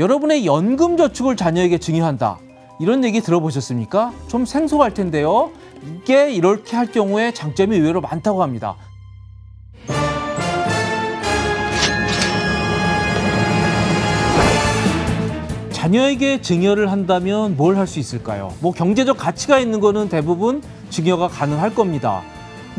여러분의 연금 저축을 자녀에게 증여한다. 이런 얘기 들어보셨습니까? 좀 생소할 텐데요. 이게 이렇게 할 경우에 장점이 의외로 많다고 합니다. 자녀에게 증여를 한다면 뭘 할 수 있을까요? 뭐 경제적 가치가 있는 거는 대부분 증여가 가능할 겁니다.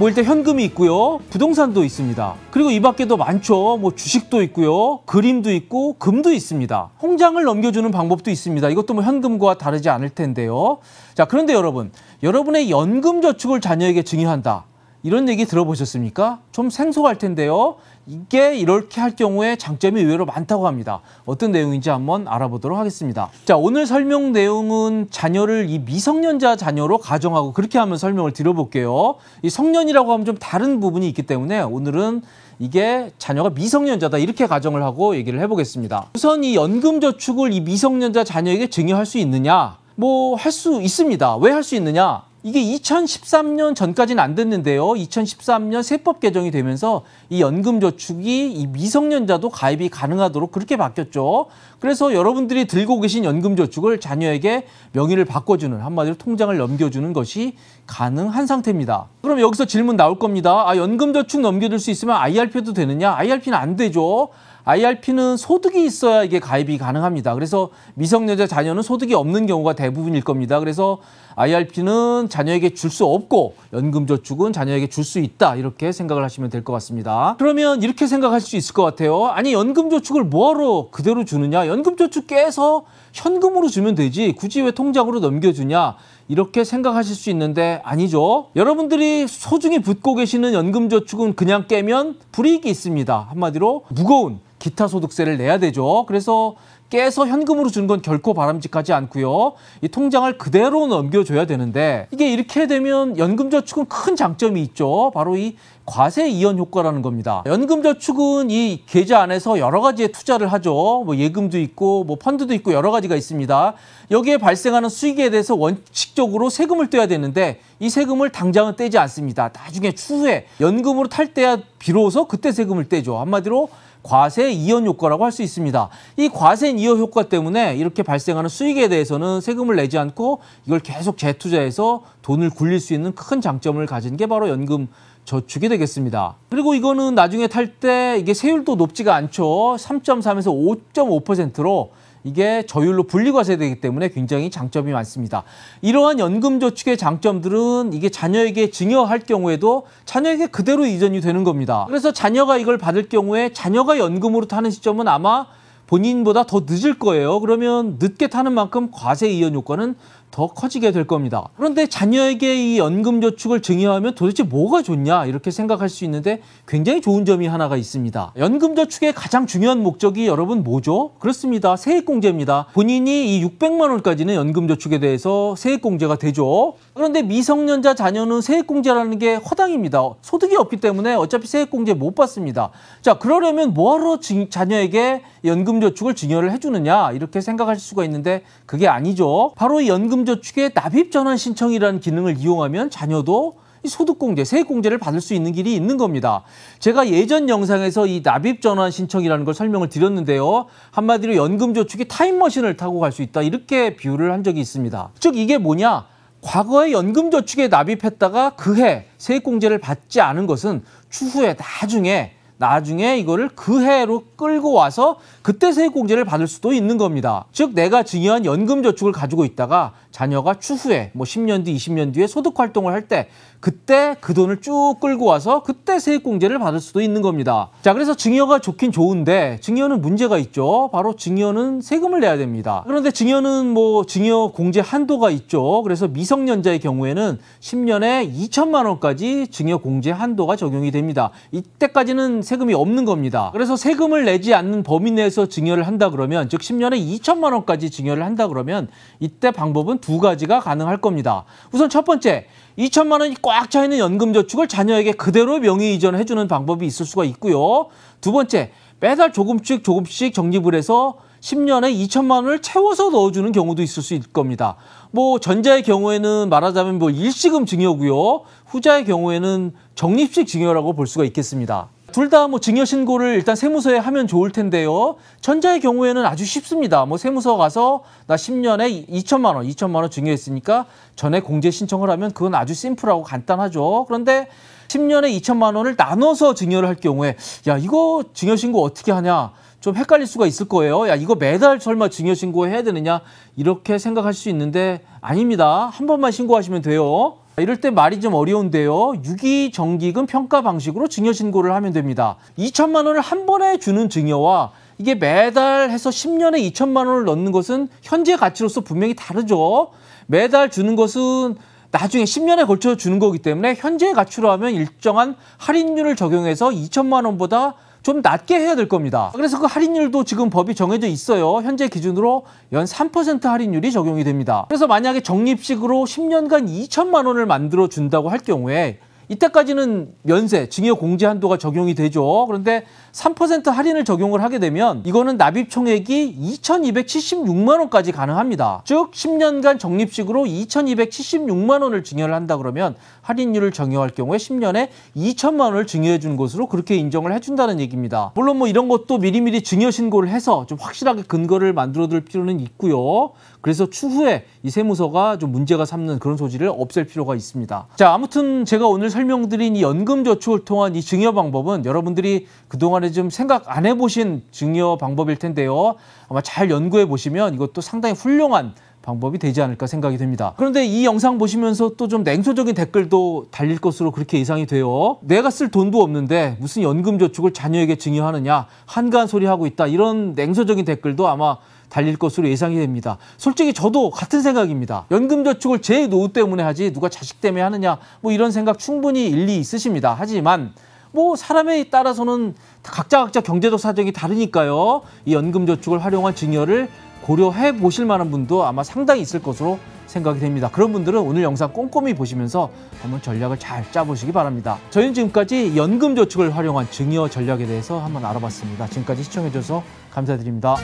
뭐 일단 현금이 있고요. 부동산도 있습니다. 그리고 이 밖에도 많죠. 뭐 주식도 있고요. 그림도 있고 금도 있습니다. 통장을 넘겨주는 방법도 있습니다. 이것도 뭐 현금과 다르지 않을 텐데요. 자, 그런데 여러분, 여러분의 연금 저축을 자녀에게 증여한다. 이런 얘기 들어보셨습니까? 좀 생소할 텐데요. 이게 이렇게 할 경우에 장점이 의외로 많다고 합니다. 어떤 내용인지 한번 알아보도록 하겠습니다. 자, 오늘 설명 내용은 자녀를 이 미성년자 자녀로 가정하고 그렇게 하면 설명을 드려볼게요. 이 성년이라고 하면 좀 다른 부분이 있기 때문에 오늘은 이게 자녀가 미성년자다 이렇게 가정을 하고 얘기를 해보겠습니다. 우선 이 연금저축을 이 미성년자 자녀에게 증여할 수 있느냐? 뭐 할 수 있습니다. 왜 할 수 있느냐? 이게 2013년 전까지는 안 됐는데요. 2013년 세법 개정이 되면서 이 연금저축이 이 미성년자도 가입이 가능하도록 그렇게 바뀌었죠. 그래서 여러분들이 들고 계신 연금저축을 자녀에게 명의를 바꿔주는 한마디로 통장을 넘겨주는 것이 가능한 상태입니다. 그럼 여기서 질문 나올 겁니다. 아, 연금저축 넘겨줄 수 있으면 IRP도 되느냐? IRP는 안 되죠. IRP는 소득이 있어야 이게 가입이 가능합니다. 그래서 미성년자 자녀는 소득이 없는 경우가 대부분일 겁니다. 그래서 IRP는 자녀에게 줄 수 없고 연금저축은 자녀에게 줄 수 있다 이렇게 생각을 하시면 될 것 같습니다. 그러면 이렇게 생각할 수 있을 것 같아요. 아니 연금저축을 뭐하러 그대로 주느냐? 연금저축 깨서 현금으로 주면 되지 굳이 왜 통장으로 넘겨주냐? 이렇게 생각하실 수 있는데 아니죠. 여러분들이 소중히 붙고 계시는 연금저축은 그냥 깨면 불이익이 있습니다. 한마디로 무거운 기타 소득세를 내야 되죠. 그래서 깨서 현금으로 주는 건 결코 바람직하지 않고요. 이 통장을 그대로 넘겨줘야 되는데 이게 이렇게 되면 연금저축은 큰 장점이 있죠. 바로 이 과세 이연 효과라는 겁니다. 연금저축은 이 계좌 안에서 여러 가지의 투자를 하죠. 뭐 예금도 있고 뭐 펀드도 있고 여러 가지가 있습니다. 여기에 발생하는 수익에 대해서 원칙적으로 세금을 떼야 되는데 이 세금을 당장은 떼지 않습니다. 나중에 추후에 연금으로 탈 때야 비로소 그때 세금을 떼죠. 한마디로 과세 이연 효과라고 할 수 있습니다. 이 과세 이연 효과 때문에 이렇게 발생하는 수익에 대해서는 세금을 내지 않고 이걸 계속 재투자해서 돈을 굴릴 수 있는 큰 장점을 가진 게 바로 연금 저축이 되겠습니다. 그리고 이거는 나중에 탈 때 이게 세율도 높지가 않죠. 3.3에서 5.5%로 이게 저율로 분리과세 되기 때문에 굉장히 장점이 많습니다. 이러한 연금저축의 장점들은 이게 자녀에게 증여할 경우에도 자녀에게 그대로 이전이 되는 겁니다. 그래서 자녀가 이걸 받을 경우에 자녀가 연금으로 타는 시점은 아마 본인보다 더 늦을 거예요. 그러면 늦게 타는 만큼 과세 이연 요건은 더 커지게 될 겁니다. 그런데 자녀에게 이 연금 저축을 증여하면 도대체 뭐가 좋냐 이렇게 생각할 수 있는데 굉장히 좋은 점이 하나가 있습니다. 연금 저축의 가장 중요한 목적이 여러분 뭐죠? 그렇습니다. 세액공제입니다. 본인이 이 600만 원까지는 연금 저축에 대해서 세액공제가 되죠. 그런데 미성년자 자녀는 세액공제라는 게 허당입니다. 소득이 없기 때문에 어차피 세액공제 못 받습니다. 자 그러려면 뭐하러 자녀에게 연금 저축을 증여를 해주느냐 이렇게 생각하실 수가 있는데 그게 아니죠. 바로 이 연금 저축의 납입전환 신청이라는 기능을 이용하면 자녀도 소득공제, 세액공제를 받을 수 있는 길이 있는 겁니다. 제가 예전 영상에서 이 납입전환 신청이라는 걸 설명을 드렸는데요. 한마디로 연금저축이 타임머신을 타고 갈 수 있다 이렇게 비유를 한 적이 있습니다. 즉 이게 뭐냐? 과거에 연금저축에 납입했다가 그해 세액공제를 받지 않은 것은 추후에 나중에 나중에 이거를 그 해로 끌고 와서 그때 세액공제를 받을 수도 있는 겁니다. 즉 내가 증여한 연금 저축을 가지고 있다가 자녀가 추후에 뭐 10년 뒤, 20년 뒤에 소득 활동을 할때 그때 그 돈을 쭉 끌고 와서 그때 세액공제를 받을 수도 있는 겁니다. 자, 그래서 증여가 좋긴 좋은데 증여는 문제가 있죠. 바로 증여는 세금을 내야 됩니다. 그런데 증여는 뭐 증여 공제 한도가 있죠. 그래서 미성년자의 경우에는 10년에 2천만 원까지 증여 공제 한도가 적용이 됩니다. 이때까지는 세금이 없는 겁니다. 그래서 세금을 내지 않는 범위 내에서 증여를 한다 그러면 즉 10년에 2천만 원까지 증여를 한다 그러면 이때 방법은 두 가지가 가능할 겁니다. 우선 첫 번째, 2천만 원이 꽉 차 있는 연금저축을 자녀에게 그대로 명의 이전해 을 주는 방법이 있을 수가 있고요. 두 번째, 매달 조금씩 조금씩 적립을 해서 10년에 2천만 원을 채워서 넣어주는 경우도 있을 수 있을 겁니다. 뭐 전자의 경우에는 말하자면 뭐 일시금 증여고요. 후자의 경우에는 적립식 증여라고 볼 수가 있겠습니다. 둘다뭐 증여 신고를 일단 세무서에 하면 좋을 텐데요. 천자의 경우에는 아주 쉽습니다. 뭐 세무서 가서 나 10년에 2천만 원, 2천만 원 증여했으니까 전에 공제 신청을 하면 그건 아주 심플하고 간단하죠. 그런데 10년에 2천만 원을 나눠서 증여를 할 경우에 야 이거 증여 신고 어떻게 하냐 좀 헷갈릴 수가 있을 거예요. 야 이거 매달 설마 증여 신고해야 되느냐 이렇게 생각할 수 있는데 아닙니다. 한 번만 신고하시면 돼요. 이럴 때 말이 좀 어려운데요. 유기 정기금 평가 방식으로 증여 신고를 하면 됩니다. 2천만 원을 한 번에 주는 증여와 이게 매달 해서 10년에 2천만 원을 넣는 것은 현재 가치로서 분명히 다르죠. 매달 주는 것은 나중에 10년에 걸쳐 주는 거기 때문에 현재 가치로 하면 일정한 할인율을 적용해서 2천만 원보다 좀 낮게 해야 될 겁니다. 그래서 그 할인율도 지금 법이 정해져 있어요. 현재 기준으로 연 3% 할인율이 적용이 됩니다. 그래서 만약에 적립식으로 10년간 2천만 원을 만들어 준다고 할 경우에 이때까지는 면세, 증여 공제 한도가 적용이 되죠. 그런데 3% 할인을 적용을 하게 되면 이거는 납입 총액이 2,276만 원까지 가능합니다. 즉 10년간 적립식으로 2,276만 원을 증여를 한다 그러면 할인율을 적용할 경우에 10년에 2천만 원을 증여해 준 것으로 그렇게 인정을 해 준다는 얘기입니다. 물론 뭐 이런 것도 미리미리 증여 신고를 해서 좀 확실하게 근거를 만들어 둘 필요는 있고요. 그래서 추후에 이 세무서가 좀 문제가 삼는 그런 소지를 없앨 필요가 있습니다. 자, 아무튼 제가 오늘 설명드린 이 연금저축을 통한 이 증여 방법은 여러분들이 그동안에 좀 생각 안 해보신 증여 방법일 텐데요. 아마 잘 연구해 보시면 이것도 상당히 훌륭한 방법이 되지 않을까 생각이 됩니다. 그런데 이 영상 보시면서 또 좀 냉소적인 댓글도 달릴 것으로 그렇게 예상이 돼요. 내가 쓸 돈도 없는데 무슨 연금저축을 자녀에게 증여하느냐 한가한 소리 하고 있다 이런 냉소적인 댓글도 아마 달릴 것으로 예상이 됩니다. 솔직히 저도 같은 생각입니다. 연금저축을 제 노후 때문에 하지 누가 자식 때문에 하느냐 뭐 이런 생각 충분히 일리 있으십니다. 하지만 뭐 사람에 따라서는 각자 각자 경제적 사정이 다르니까요. 이 연금저축을 활용한 증여를 고려해 보실 만한 분도 아마 상당히 있을 것으로 생각이 됩니다. 그런 분들은 오늘 영상 꼼꼼히 보시면서 한번 전략을 잘 짜보시기 바랍니다. 저희는 지금까지 연금저축을 활용한 증여 전략에 대해서 한번 알아봤습니다. 지금까지 시청해주셔서 감사드립니다.